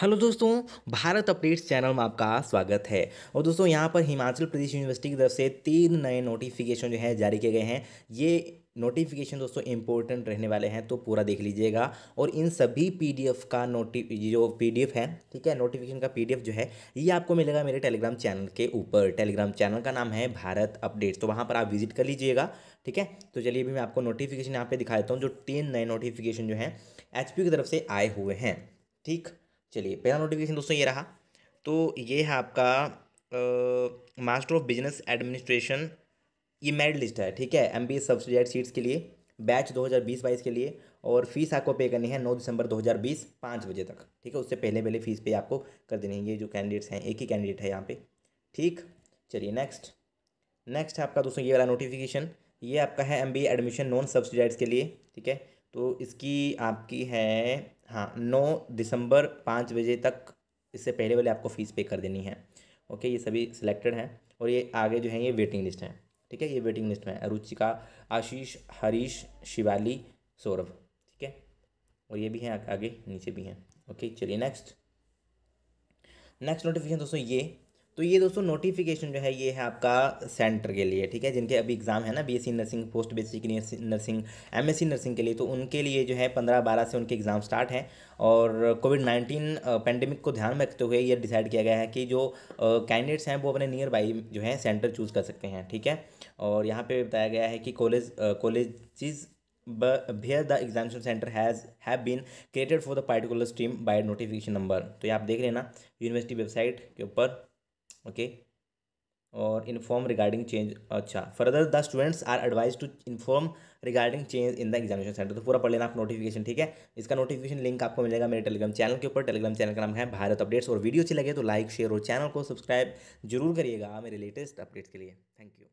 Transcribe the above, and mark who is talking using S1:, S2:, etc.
S1: hello दोस्तों Bharat updates channel में आपका स्वागत है और दोस्तों यहाँ पर हिमाचल प्रदेश यूनिवर्सिटी की तरफ से तीन नए नोटिफिकेशन जो है जारी किए गए हैं ये नोटिफिकेशन दोस्तों इंपॉर्टेंट रहने वाले हैं तो पूरा देख लीजिएगा और इन सभी पीडीएफ का नोटि जो पीडीएफ है ठीक है नोटिफिकेशन का पीडीएफ जो है ये आपको मिलेगा मेरे टेलीग्राम चैनल के ऊपर टेलीग्राम चैनल का नाम है भारत अपडेट्स तो वहाँ पर आप विजिट कर लीजिएगा ठीक है तो चलिए अभी मैं आपको नोटिफिकेशन यहाँ पर दिखा देता हूँ जो तीन नए नोटिफिकेशन जो है एच की तरफ से आए हुए हैं ठीक चलिए पहला नोटिफिकेशन दोस्तों ये रहा तो ये है आपका मास्टर ऑफ बिजनेस एडमिनिस्ट्रेशन ये मेरिट लिस्ट है ठीक है एम बी सब्सिडाइड सीट्स के लिए बैच 2020-22 के लिए और फीस आपको पे करनी है 9 दिसंबर 2020 5 बजे तक ठीक है उससे पहले पहले फ़ीस पे आपको कर देनी है ये जो कैंडिडेट्स हैं एक ही कैंडिडेट है यहाँ पे ठीक चलिए नेक्स्ट नेक्स्ट है आपका दोस्तों ये वाला नोटिफिकेशन ये आपका है एम एडमिशन नॉन सब्सिडाइज के लिए ठीक है तो इसकी आपकी है हाँ नौ दिसंबर पाँच बजे तक इससे पहले वाले आपको फ़ीस पे कर देनी है ओके ये सभी सिलेक्टेड हैं और ये आगे जो है ये वेटिंग लिस्ट हैं ठीक है ये वेटिंग लिस्ट में अरुचिका रुचिका आशीष हरीश शिवाली सौरभ ठीक है और ये भी हैं आगे नीचे भी हैं ओके चलिए नेक्स्ट नेक्स्ट नोटिफिकेशन दोस्तों ये तो ये दोस्तों नोटिफिकेशन जो है ये है आपका सेंटर के लिए ठीक है जिनके अभी एग्ज़ाम है ना BSc nursing post basic nursing MSc nursing के लिए तो उनके लिए जो है पंद्रह बारह से उनके एग्ज़ाम स्टार्ट हैं और कोविड नाइन्टीन पेंडेमिक को ध्यान में रखते हुए ये डिसाइड किया गया है कि जो कैंडिडेट्स हैं वो अपने नियर बाई जो है सेंटर चूज़ कर सकते हैं ठीक है और यहाँ पर बताया गया है कि college college where the examination centre has have been created for the particular stream by notification number तो ये आप देख लेना यूनिवर्सिटी वेबसाइट के ऊपर ओके और इन्फॉर्म रिगार्डिंग चेंज अच्छा further the students are advise to inform regarding change in the examination centre तो पूरा पढ़ लेना आप नोटिफिकेशन ठीक है इसका नोटिफिकेशन लिंक आपको मिलेगा मेरे टेलीग्राम चैनल के ऊपर टेलीग्राम चैनल का नाम है भारत अपडेट्स और वीडियो अच्छी लगे तो लाइक शेयर और चैनल को सब्सक्राइब जरूर करिएगा मेरे लेटेस्ट अपडेट्स के लिए थैंक यू